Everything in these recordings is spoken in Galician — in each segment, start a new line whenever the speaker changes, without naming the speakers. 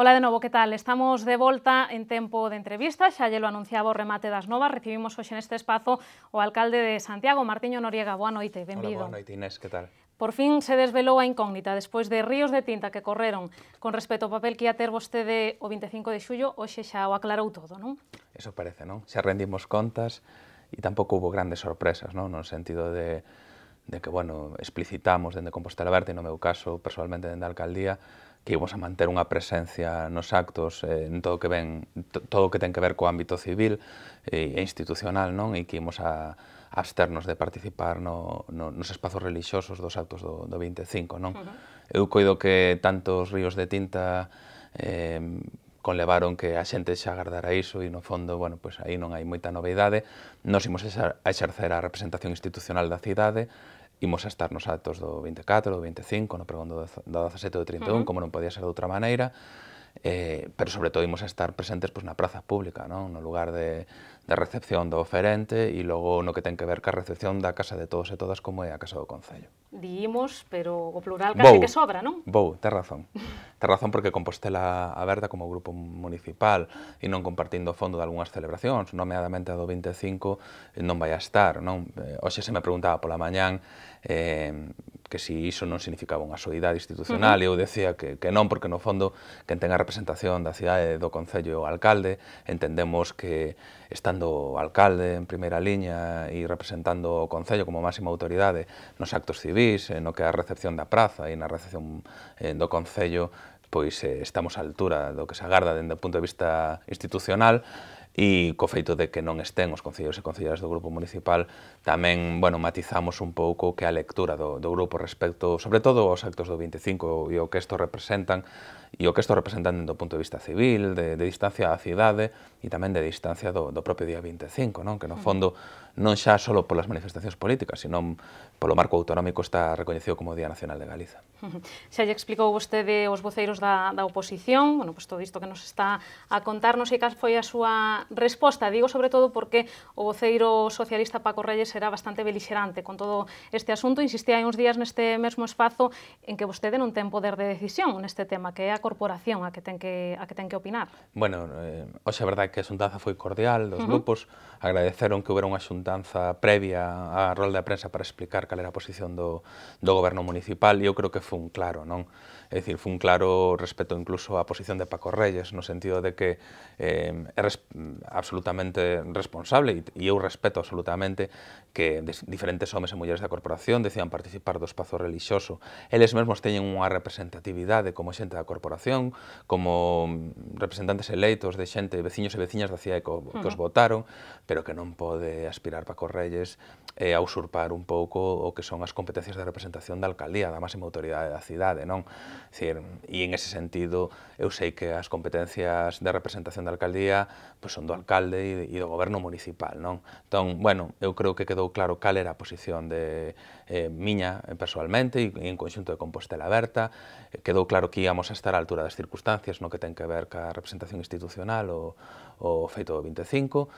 Ola de novo, que tal? Estamos de volta en tempo de entrevista, xa lle lo anunciaba o remate das novas, recibimos hoxe neste espazo o alcalde de Santiago, Martiño Noriega. Boa noite, benvido. Hola, boa
noite, Inés, que tal?
Por fin se desvelou a incógnita despois de ríos de tinta que correron con respecto ao papel que ia ter vostede o 25 de xullo, hoxe xa o aclarou todo, non?
Eso parece, non? Xa rendimos contas e tampouco houve grandes sorpresas, non? No sentido de, de que, bueno, explicitamos dende Compostela Verde, no meu caso, personalmente dende a alcaldía, que íbamos a manter unha presencia nos actos eh, en todo que ven todo o que ten que ver co ámbito civil e eh, institucional, non? E que íbamos a absternos de participar no, no, nos espazos relixosos dos actos do, do 25, non? Uh -huh. Eu coido que tantos ríos de tinta eh, conlevaron que a xente xa agardara iso e no fondo, bueno, pois aí non hai moita novidade. Nos imos a exercer a representación institucional da cidade imos a estar nos actos do 24, do 25, no pregón do, 17 do 31, uh -huh. como non podía ser de outra maneira, eh, pero sobre todo imos a estar presentes pois, na praza pública, non? no lugar de, de recepción do oferente e logo no que ten que ver ca recepción da casa de todos e todas como é a casa do Concello.
Dimos, pero o plural casi vou, que sobra, non?
Vou, ter razón. Ter razón porque Compostela Aberta como grupo municipal e non compartindo o fondo de algunhas celebracións, nomeadamente a do 25, eh, non vai a estar. Non? Eh, Oxe se me preguntaba pola mañán eh, que si iso non significaba unha solidade institucional uh -huh. e eu decía que, que non, porque no fondo quen ten a representación da cidade do Concello e o alcalde entendemos que estando alcalde en primeira liña e representando o Concello como máxima autoridade nos actos civis, eh, no que a recepción da praza e na recepción eh, do Concello, pois eh, estamos á altura do que se agarda dende o punto de vista institucional, e co feito de que non estén os concelleiros e concelleiras do grupo municipal tamén, bueno, matizamos un pouco que a lectura do, do grupo respecto, sobre todo aos actos do 25 e o que isto representan e o que isto representan do punto de vista civil, de, de distancia á cidade e tamén de distancia do, do propio día 25, non? que no fondo non xa só polas manifestacións políticas, senón polo marco autonómico está recoñecido como Día Nacional de Galiza.
Xa lle explicou vostede os voceiros da, da oposición, bueno, pois pues todo isto que nos está a contar, non sei cal foi a súa resposta, digo sobre todo porque o voceiro socialista Paco Reyes era bastante belixerante con todo este asunto, insistía hai uns días neste mesmo espazo en que vostede non ten poder de decisión neste tema, que é a corporación a que ten que, a que, ten que opinar.
Bueno, eh, hoxe a verdade que a xuntanza foi cordial dos uh -huh. grupos, agradeceron que houbera unha xuntanza xuntanza previa á rolda de prensa para explicar cal era a posición do, do goberno municipal e eu creo que foi un claro, non? É dicir, fun claro respecto incluso á posición de Paco Reyes, no sentido de que eh, é res, absolutamente responsable, e eu respeto absolutamente que diferentes homes e mulleres da corporación decían participar do espazo relixoso. Eles mesmos teñen unha representatividade como xente da corporación, como representantes eleitos de xente, veciños e veciñas da cidade que, que os votaron, pero que non pode aspirar Paco Reyes eh, a usurpar un pouco o que son as competencias de representación da alcaldía, da máxima autoridade da cidade, non? Decir, e en ese sentido, eu sei que as competencias de representación da alcaldía pois, son do alcalde e, do goberno municipal. Non? Entón, bueno, eu creo que quedou claro cal era a posición de eh, miña eh, personalmente e en conxunto de Compostela Aberta. Eh, quedou claro que íamos a estar a altura das circunstancias no que ten que ver ca representación institucional o, o feito do 25,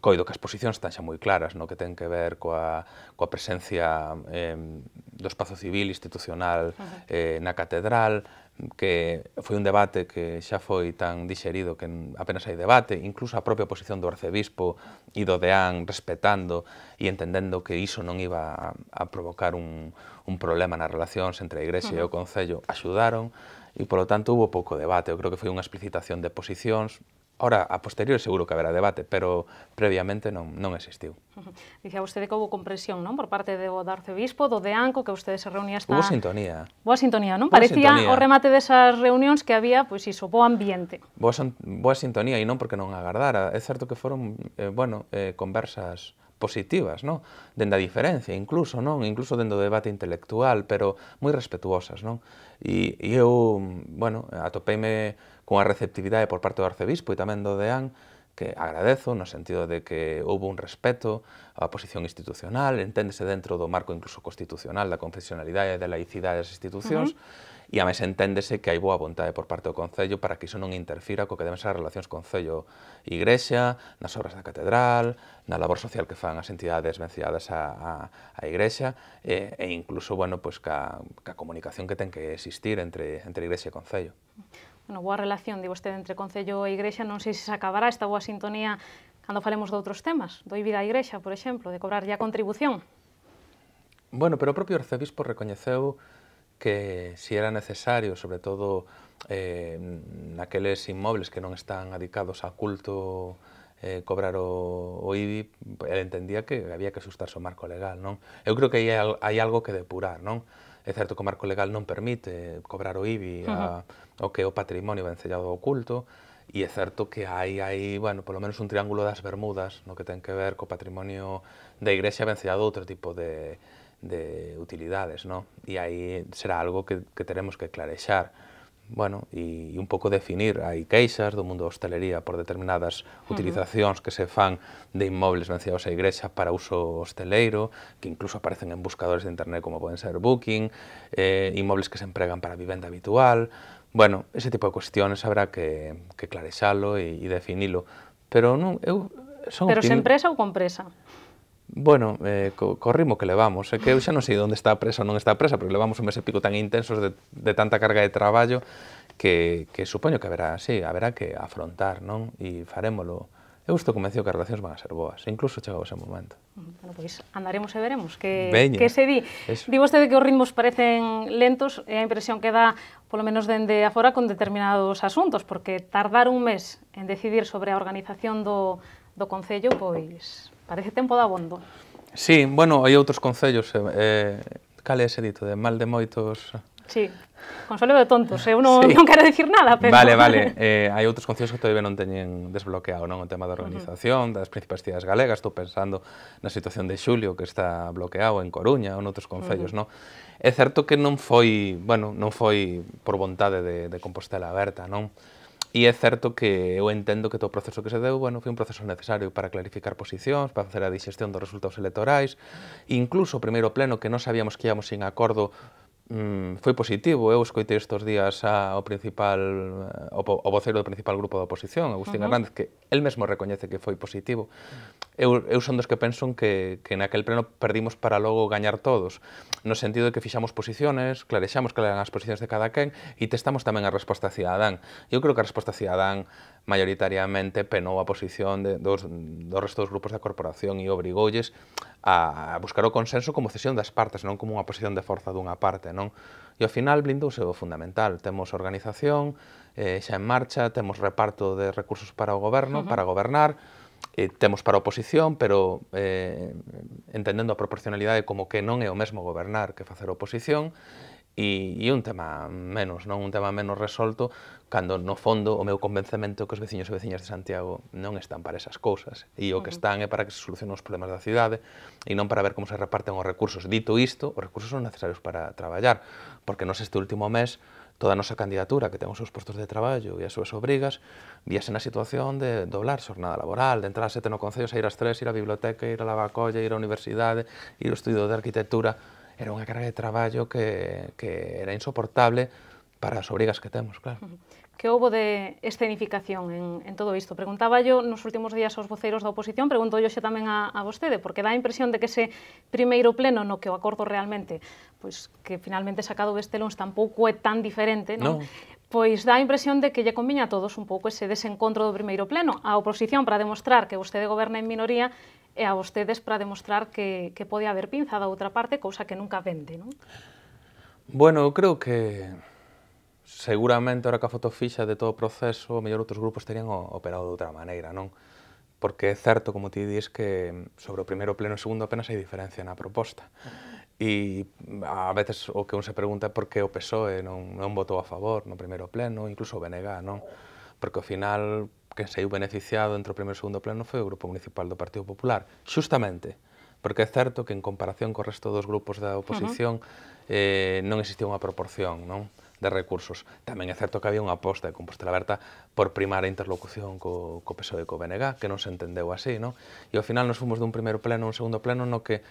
coido que as posicións están xa moi claras no que ten que ver coa, coa presencia eh, do espazo civil institucional eh, na catedral, que foi un debate que xa foi tan dixerido que apenas hai debate, incluso a propia posición do arcebispo e do deán respetando e entendendo que iso non iba a, a provocar un, un problema nas relacións entre a Igrexa uh -huh. e o Concello, axudaron, e polo tanto hubo pouco debate, eu creo que foi unha explicitación de posicións, Ora, a posterior seguro que haberá debate, pero previamente non, non existiu.
Uh Dicía vostede que houve compresión non por parte do arcebispo, do deanco, que vostede se reunía esta... Houve sintonía. Boa sintonía, non? Boa Parecía sintonía. o remate desas reunións que había, pois iso, bo ambiente.
Boa, son... boa sintonía, e non porque non agardara. É certo que foron, eh, bueno, eh, conversas positivas, non? Dende a diferencia, incluso, non? Incluso dende o debate intelectual, pero moi respetuosas, non? E, e eu, bueno, atopeime cunha receptividade por parte do arcebispo e tamén do deán que agradezo no sentido de que houve un respeto á posición institucional, enténdese dentro do marco incluso constitucional da confesionalidade e da laicidade das institucións, uh -huh. e máis enténdese que hai boa vontade por parte do Concello para que iso non interfira co que deben ser as relacións Concello-Igrexa, nas obras da catedral, na labor social que fan as entidades vencidadas a, a, a Igrexa, e, e incluso, bueno, pues, ca, ca comunicación que ten que existir entre, entre
Igrexa e Concello bueno, boa relación, de vostede, entre Concello e Igrexa, non sei se se acabará esta boa sintonía cando falemos de outros temas, do IBI da Igrexa, por exemplo, de cobrar a contribución.
Bueno, pero o propio arcebispo recoñeceu que si era necesario, sobre todo eh, naqueles inmobles que non están adicados a culto eh, cobrar o, o IBI, el entendía que había que asustarse o marco legal, non? Eu creo que hai, hai algo que depurar, non? É certo que o marco legal non permite cobrar o IBI a, o que o patrimonio vencellado oculto, E é certo que hai, hai bueno, polo menos un triángulo das Bermudas no que ten que ver co patrimonio da Igrexa vencellado outro tipo de, de utilidades, no? E aí será algo que, que teremos que clarexar bueno, e un pouco definir, hai queixas do mundo da hostelería por determinadas utilizacións uh -huh. que se fan de inmobles vencidos a igrexa para uso hosteleiro, que incluso aparecen en buscadores de internet como poden ser Booking, eh, inmobles que se empregan para vivenda habitual, bueno, ese tipo de cuestiones habrá que, que clarexalo e, e definilo, pero non, eu son Pero se empresa
ou compresa?
Bueno, eh, co, co ritmo que levamos, é eh, que eu xa non sei onde está a presa ou non está a presa, pero levamos un mes e pico tan intensos de, de tanta carga de traballo que, que supoño que haberá, sí, haberá que afrontar, non? E farémolo. Eu estou convencido que as relacións van a ser boas, incluso chegou ese momento.
Mm, bueno, pois pues, andaremos e veremos que, Veña, que se di. Eso. Di vostede que os ritmos parecen lentos e a impresión que dá, polo menos dende afora, con determinados asuntos, porque tardar un mes en decidir sobre a organización do, do Concello, pois Parece tempo de abondo.
Sí, bueno, hai outros concellos. Eh, eh, cal é ese dito de mal de moitos...
Sí, consuelo de tontos, eh, eu non, sí. non quero dicir nada, pero... Vale, vale,
eh, hai outros concellos que todavía non teñen desbloqueado non o tema da organización, uh -huh. das principais cidades galegas, estou pensando na situación de Xulio que está bloqueado en Coruña ou noutros concellos, uh -huh. non? É certo que non foi, bueno, non foi por vontade de, de Compostela Aberta, non? E é certo que eu entendo que todo o proceso que se deu, bueno, foi un proceso necesario para clarificar posicións, para facer a digestión dos resultados electorais, incluso o primeiro pleno que non sabíamos que íamos sin acordo mm, foi positivo. Eu escoitei estes días ao principal o, o voceiro do principal grupo da oposición, Agustín uh -huh. Hernández, que el mesmo recoñece que foi positivo eu, eu son dos que penso que, que aquel pleno perdimos para logo gañar todos, no sentido de que fixamos posiciones, clarexamos que eran as posicións de cada quen e testamos tamén a resposta cidadán. Eu creo que a resposta cidadán maioritariamente penou a posición de, dos, dos restos dos grupos da corporación e obrigoulles a buscar o consenso como cesión das partes, non como unha posición de forza dunha parte, non? E ao final blindouse o fundamental. Temos organización, eh, xa en marcha, temos reparto de recursos para o goberno, uh -huh. para gobernar, eh, temos para a oposición, pero eh, entendendo a proporcionalidade como que non é o mesmo gobernar que facer oposición, e, e un tema menos, non un tema menos resolto, cando no fondo o meu convencemento que os veciños e veciñas de Santiago non están para esas cousas, e o que están é para que se solucionen os problemas da cidade e non para ver como se reparten os recursos. Dito isto, os recursos son necesarios para traballar, porque se este último mes toda a nosa candidatura que ten os seus postos de traballo e as súas obrigas, viase na situación de doblar xornada laboral, de entrar sete no Concello, sair ás tres, ir á biblioteca, ir á lavacolla, ir á universidade, ir ao estudio de arquitectura, era unha carga de traballo que, que era insoportable para as obrigas que temos, claro. Uh -huh
que houbo de escenificación en, en todo isto? Preguntaba yo nos últimos días aos voceiros da oposición, pregunto yo xe tamén a, a vostede, porque dá a impresión de que ese primeiro pleno no que o acordo realmente, pois que finalmente sacado deste luns tampouco é tan diferente, non? No pois dá a impresión de que lle conviña a todos un pouco ese desencontro do primeiro pleno, a oposición para demostrar que vostede goberna en minoría e a vostedes para demostrar que, que pode haber pinza da outra parte, cousa que nunca vende, non?
Bueno, creo que seguramente ahora que a foto fixa de todo o proceso, mellor outros grupos terían operado de outra maneira, non? Porque é certo, como ti dís, que sobre o primeiro pleno e o segundo apenas hai diferencia na proposta. E a veces o que un se pregunta é por que o PSOE non, non votou a favor no primeiro pleno, incluso o BNG, non? Porque ao final que saiu beneficiado entre o primeiro e segundo pleno foi o Grupo Municipal do Partido Popular, xustamente, porque é certo que en comparación co resto dos grupos da oposición uh -huh. eh, non existía unha proporción, non? de recursos. Tamén é certo que había unha aposta de Compostela Aberta por primar a interlocución co, co PSOE e co BNG, que non se entendeu así, non? E ao final nos fomos dun primeiro pleno a un segundo pleno no que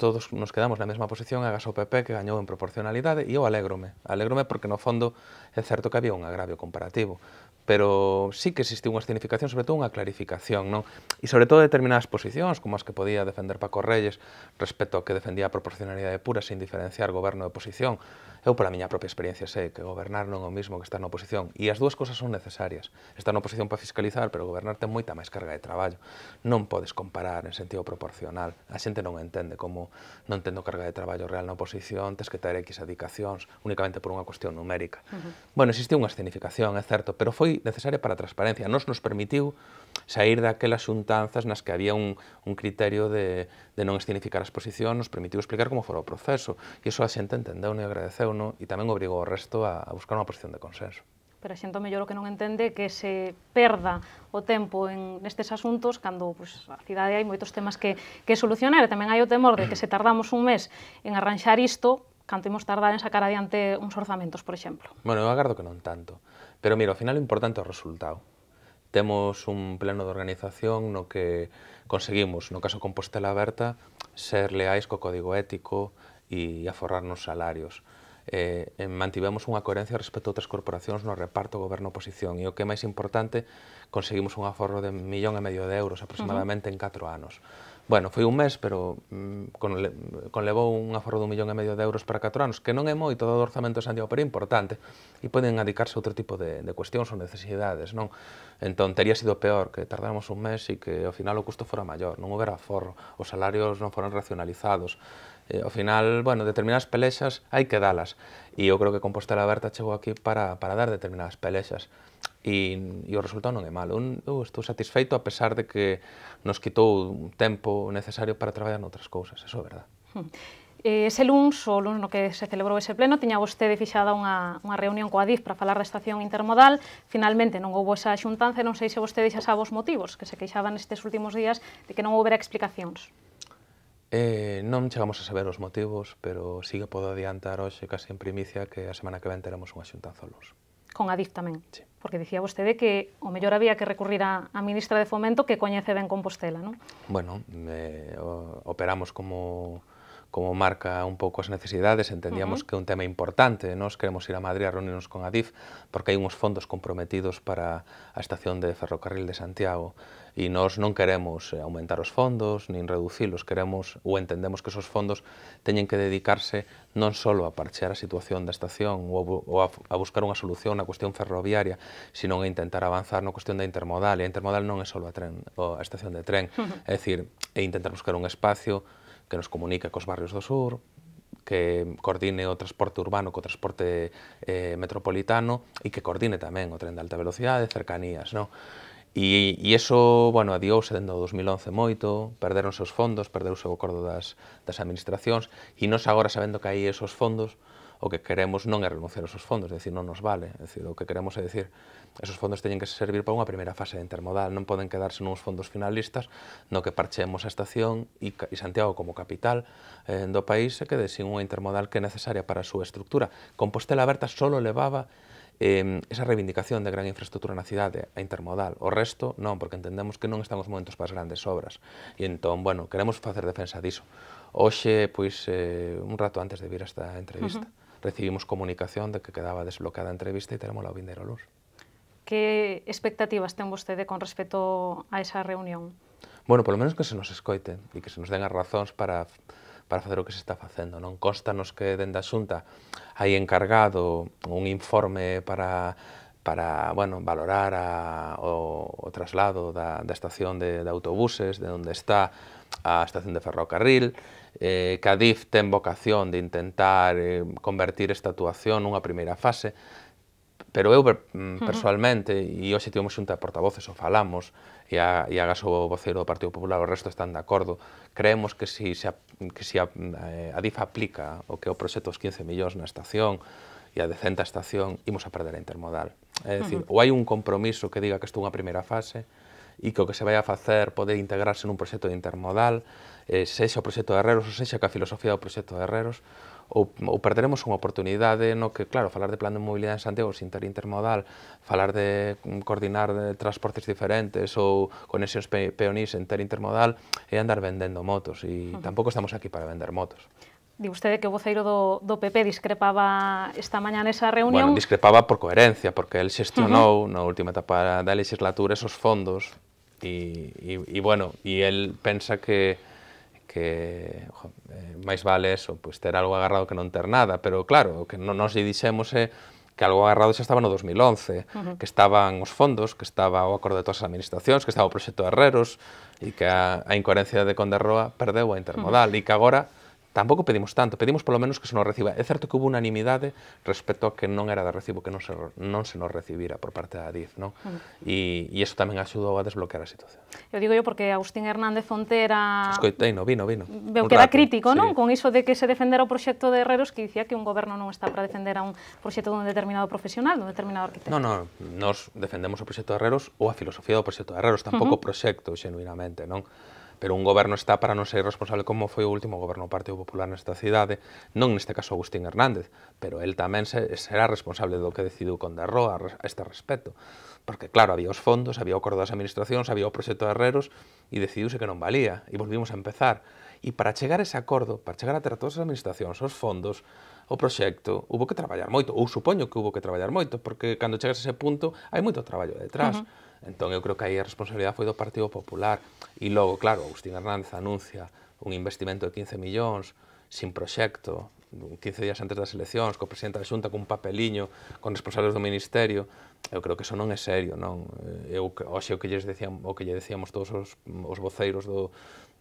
todos nos quedamos na mesma posición, agas o PP que gañou en proporcionalidade e eu alégrome. Alégrome porque no fondo é certo que había un agravio comparativo, pero sí que existiu unha escenificación, sobre todo unha clarificación, non? E sobre todo determinadas posicións, como as que podía defender Paco Reyes respecto a que defendía a proporcionalidade pura sin diferenciar goberno e oposición, Eu, pola miña propia experiencia, sei que gobernar non é o mismo que estar na oposición. E as dúas cousas son necesarias. Estar na oposición para fiscalizar, pero gobernar ten moita máis carga de traballo. Non podes comparar en sentido proporcional. A xente non entende como non tendo carga de traballo real na oposición, tes que ter X adicacións únicamente por unha cuestión numérica. Uh -huh. Bueno, existiu unha escenificación, é certo, pero foi necesaria para a transparencia. Nos nos permitiu sair daquelas xuntanzas nas que había un, un criterio de, de non escenificar as posicións, nos permitiu explicar como fora o proceso. E iso a xente entendeu e agradeceu no e tamén obrigou o resto a, a buscar unha posición de consenso
pero a mellor o que non entende que se perda o tempo en nestes asuntos cando pois, a cidade hai moitos temas que, que solucionar e tamén hai o temor de que se tardamos un mes en arranxar isto canto imos tardar en sacar adiante uns orzamentos, por exemplo.
Bueno, eu agardo que non tanto. Pero mira, ao final o importante é o resultado. Temos un pleno de organización no que conseguimos, no caso Compostela Aberta, ser leais co código ético e aforrarnos salarios eh, mantivemos unha coherencia respecto a outras corporacións no reparto goberno-oposición e o que é máis importante, conseguimos un aforro de millón e medio de euros aproximadamente uh -huh. en 4 anos. Bueno, foi un mes, pero mm, con, conle, conlevou un aforro de un millón e medio de euros para 4 anos, que non é moito do orzamento de Santiago, pero é importante, e poden adicarse a outro tipo de, de cuestións ou necesidades, non? Entón, teria sido peor que tardáramos un mes e que ao final o custo fora maior, non houbera aforro, os salarios non foran racionalizados, eh, ao final, bueno, determinadas pelexas hai que dalas. E eu creo que Compostela Aberta chegou aquí para, para dar determinadas pelexas. E, e o resultado non é malo. Un, eu estou satisfeito a pesar de que nos quitou tempo necesario para traballar noutras cousas, eso é verdade.
Hmm. Ese luns, o lunes no que se celebrou ese pleno, tiña vostede fixada unha, unha reunión coa DIF para falar da estación intermodal. Finalmente non houbo esa xuntanza e non sei se vostede xa sabe os motivos que se queixaban estes últimos días de que non houbera explicacións.
Eh, non chegamos a saber os motivos, pero sí que podo adiantar hoxe case en primicia que a semana que ven teremos unha xuntanza luz.
Con Adif tamén? Sí. Porque dicía vostede que o mellor había que recurrir a, a ministra de Fomento que coñece ben Compostela, non?
Bueno, eh, operamos como como marca un pouco as necesidades, entendíamos uh -huh. que é un tema importante, nós queremos ir a Madrid a reunirnos con Adif, porque hai uns fondos comprometidos para a estación de ferrocarril de Santiago, e nós non queremos eh, aumentar os fondos, nin reducilos, queremos ou entendemos que esos fondos teñen que dedicarse non só a parchear a situación da estación ou a, a buscar unha solución na cuestión ferroviaria, sino a intentar avanzar na cuestión da intermodal, e a intermodal non é só a, tren, a estación de tren, é dicir, e intentar buscar un espacio que nos comunica cos barrios do sur, que coordine o transporte urbano co transporte eh, metropolitano e que coordine tamén o tren de alta velocidade, cercanías, non? E, e iso, bueno, adiouse dentro do 2011 moito, perderonse os fondos, perdeuse o acordo das, das administracións, e nos agora, sabendo que hai esos fondos, o que queremos non é renunciar aos fondos, é dicir, non nos vale, é dicir, o que queremos é dicir, esos fondos teñen que servir para unha primeira fase de intermodal, non poden quedarse nuns fondos finalistas no que parchemos a estación e, Santiago como capital eh, do país se quede sin unha intermodal que é necesaria para a súa estructura. Compostela Aberta solo levaba eh, esa reivindicación de gran infraestructura na cidade, a intermodal. O resto, non, porque entendemos que non estamos momentos para as grandes obras. E entón, bueno, queremos facer defensa diso. Oxe, pois, eh, un rato antes de vir a esta entrevista. Uh -huh recibimos comunicación de que quedaba desbloqueada a entrevista e teremos la vindeira luz.
Que expectativas ten vostede con respecto a esa reunión?
Bueno, polo menos que se nos escoite e que se nos den as razóns para para facer o que se está facendo. Non constanos que dende a Xunta hai encargado un informe para para bueno, valorar a, o, o traslado da, da estación de, de autobuses, de onde está a estación de ferrocarril, Eh, Cadif ten vocación de intentar eh, convertir esta actuación nunha primeira fase, pero eu mm, personalmente, uh -huh. e hoxe tivemos xunta de portavoces, o falamos, e a, e a gaso vocero do Partido Popular, o resto están de acordo, creemos que si, se, que si a, eh, a DIF aplica o que o proxecto os 15 millóns na estación e a decenta estación, imos a perder a intermodal. É dicir, uh -huh. ou hai un compromiso que diga que isto é unha primeira fase, e que o que se vai a facer pode integrarse nun proxecto de intermodal, eh, sexa o proxecto de Herreros ou sexa que a filosofía do proxecto de Herreros, ou, ou perderemos unha oportunidade no que, claro, falar de plan de mobilidade en Santiago sin ter intermodal, falar de mm, coordinar de eh, transportes diferentes ou conexións pe peonís en ter intermodal e andar vendendo motos e uh -huh. tampouco estamos aquí para vender motos.
Di vostede que o voceiro do, do PP discrepaba esta mañá nesa reunión. Bueno,
discrepaba por coherencia, porque el xestionou uh -huh. na última etapa da legislatura esos fondos e, e, e bueno, e el pensa que que jo, eh, máis vale eso, pues, ter algo agarrado que non ter nada, pero claro, o que non nos dixemos é eh, que algo agarrado xa estaba no 2011, uh -huh. que estaban os fondos, que estaba o acordo de todas as administracións, que estaba o proxecto de Herreros, e que a, a incoherencia de Conderroa perdeu a intermodal, uh -huh. e que agora tampouco pedimos tanto, pedimos polo menos que se nos reciba. É certo que hubo unanimidade respecto a que non era de recibo que non se, non se nos recibira por parte da DIF, non? Mm. E, e iso tamén axudou a desbloquear a situación.
Eu digo eu porque Agustín Hernández Fontera...
Escoitei, no, vino, vino. Veo que era crítico, non?
Con iso de que se defendera o proxecto de Herreros que dicía que un goberno non está para defender a un proxecto dun determinado profesional, dun determinado arquitecto. Non,
non, nos defendemos o proxecto de Herreros ou a filosofía do proxecto de Herreros, tampouco uh -huh. o proxecto, xenuinamente, non? pero un goberno está para non ser responsable como foi o último goberno do Partido Popular nesta cidade, non neste caso Agustín Hernández, pero el tamén se, será responsable do que decidiu con Darro a, a este respecto. Porque, claro, había os fondos, había o acordo das administracións, había o proxecto de Herreros e decidiuse que non valía, e volvimos a empezar. E para chegar a ese acordo, para chegar a ter todas as administracións, os fondos, o proxecto, hubo que traballar moito, ou supoño que hubo que traballar moito, porque cando chegas a ese punto hai moito traballo detrás. Uh -huh Entón, eu creo que aí a responsabilidade foi do Partido Popular. E logo, claro, Agustín Hernández anuncia un investimento de 15 millóns, sin proxecto, 15 días antes das eleccións, co presidente da Xunta cun papeliño, con responsables do Ministerio, eu creo que eso non é serio, non? Eh, eu, hoxe o que lles decíamos, o que lle decíamos todos os, os voceiros do,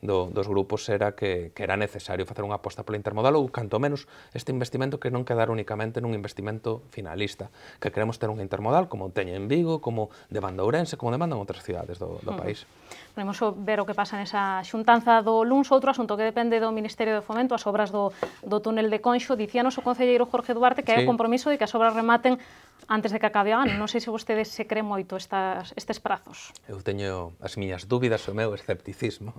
do, dos grupos era que, que era necesario facer unha aposta pola intermodal ou, canto menos, este investimento que non quedar únicamente nun investimento finalista, que queremos ter un intermodal como teñe en Vigo, como demanda Ourense, como demandan outras cidades do, do mm. país.
Podemos ver o que pasa nesa xuntanza do LUNS, outro asunto que depende do Ministerio de Fomento, as obras do, do túnel de Conxo, dicíanos o concelleiro Jorge Duarte que sí. hai o compromiso de que as obras rematen antes de que acabe o ano. Non sei se vostedes se creen moito estas, estes prazos.
Eu teño as miñas dúbidas o meu escepticismo,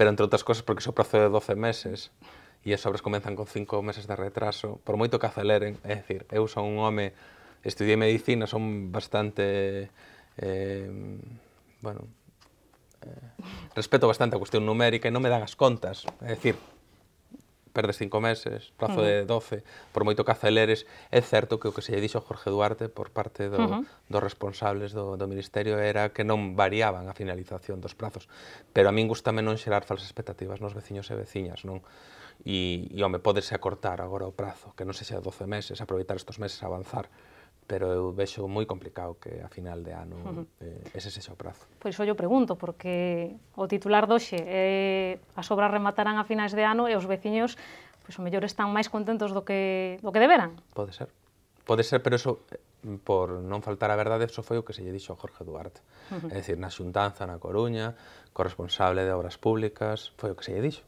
pero entre outras cosas porque o prazo de 12 meses e as obras comenzan con 5 meses de retraso, por moito que aceleren, é dicir, eu son un home, estudiei medicina, son bastante... Eh, bueno, eh, respeto bastante a cuestión numérica e non me dan as contas. É dicir, perdes cinco meses, plazo uh -huh. de 12, por moito que aceleres, é certo que o que se lle dixo Jorge Duarte por parte do, uh -huh. dos responsables do, do Ministerio era que non variaban a finalización dos prazos, pero a min gustame non xerar falsas expectativas nos veciños e veciñas, non? E, e home, podese acortar agora o prazo, que non se xa 12 meses, aproveitar estes meses a avanzar, pero eu vexo moi complicado que a final de ano uh -huh. eh, ese sexa o prazo.
Pois pues eu pregunto, porque o titular doxe eh, as obras rematarán a finais de ano e os veciños pois o mellor están máis contentos do que, do que deberan.
Pode ser. Pode ser, pero eso eh, por non faltar a verdade, eso foi o que se lle dixo a Jorge Duarte. Uh -huh. É dicir, na xuntanza na Coruña, corresponsable de obras públicas, foi o que se lle dixo.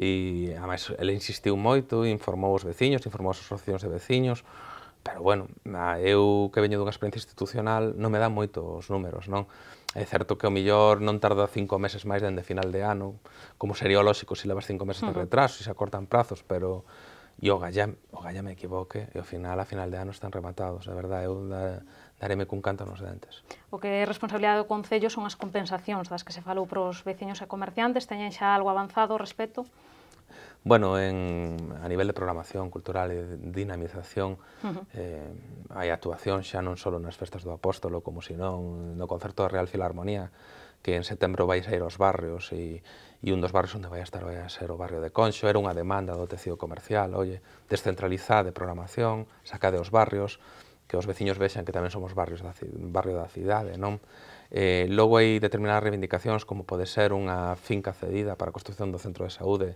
E, además, ele insistiu moito, informou os veciños, informou as asociacións de veciños, pero bueno, eu que veño dunha experiencia institucional non me dan moitos números, non? É certo que o millor non tarda cinco meses máis dende final de ano, como sería lógico lóxico se levas cinco meses de retraso e se acortan prazos, pero e o Galla, o Galla me equivoque e ao final, a final de ano están rematados, a verdade, eu da, dareme cun canto nos dentes.
O que é responsabilidade do Concello son as compensacións das que se falou para os veciños e comerciantes, teñen xa algo avanzado respecto?
Bueno, en, a nivel de programación cultural e dinamización uh -huh. eh, hai actuación xa non só nas festas do Apóstolo, como senón no concerto da Real Filarmonía, que en setembro vais a ir aos barrios e, e un dos barrios onde vai a estar vai a ser o barrio de Conxo, era unha demanda do tecido comercial, oye, descentralizade programación, sacade os barrios, que os veciños vexan que tamén somos barrios da, barrio da cidade, non? Eh, logo hai determinadas reivindicacións como pode ser unha finca cedida para a construcción do centro de saúde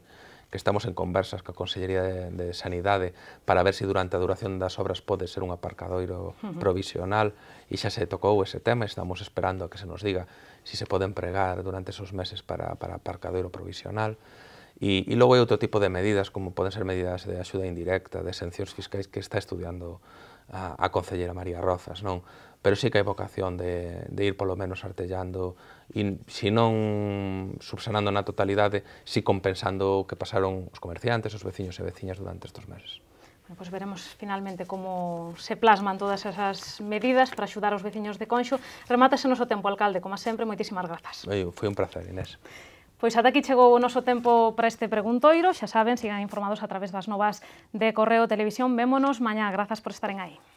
que estamos en conversas coa Consellería de, de Sanidade para ver se si durante a duración das obras pode ser un aparcadoiro uh -huh. provisional e xa se tocou ese tema estamos esperando a que se nos diga se si se pode empregar durante esos meses para, para aparcadoiro provisional. E, e logo hai outro tipo de medidas, como poden ser medidas de axuda indirecta, de exencións fiscais que está estudiando a, a Consellera María Rozas, non? pero sí que hai vocación de, de ir polo menos artellando, e se non subsanando na totalidade, si compensando o que pasaron os comerciantes, os veciños e veciñas durante estes meses.
Bueno, pues veremos finalmente como se plasman todas esas medidas para axudar os veciños de Conxo. Remátase o noso tempo, alcalde, como sempre, moitísimas grazas.
Eu, foi un placer,
Inés. Pois ata aquí chegou o noso tempo para este preguntoiro. Xa saben, sigan informados a través das novas de Correo Televisión. Vémonos mañá. Grazas por estaren aí.